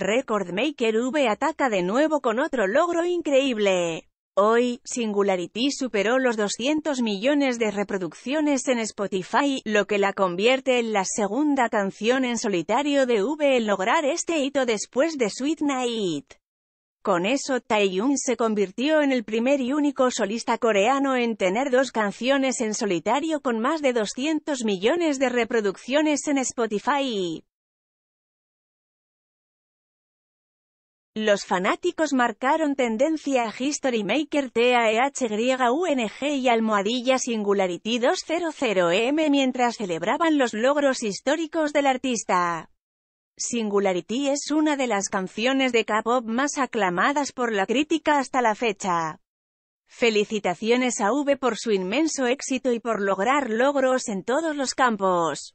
Record Maker V ataca de nuevo con otro logro increíble. Hoy, Singularity superó los 200 millones de reproducciones en Spotify, lo que la convierte en la segunda canción en solitario de V en lograr este hito después de Sweet Night. Con eso, Taeyun se convirtió en el primer y único solista coreano en tener dos canciones en solitario con más de 200 millones de reproducciones en Spotify. Los fanáticos marcaron tendencia a History Maker UNG y Almohadilla Singularity 200M mientras celebraban los logros históricos del artista. Singularity es una de las canciones de K-pop más aclamadas por la crítica hasta la fecha. Felicitaciones a V por su inmenso éxito y por lograr logros en todos los campos.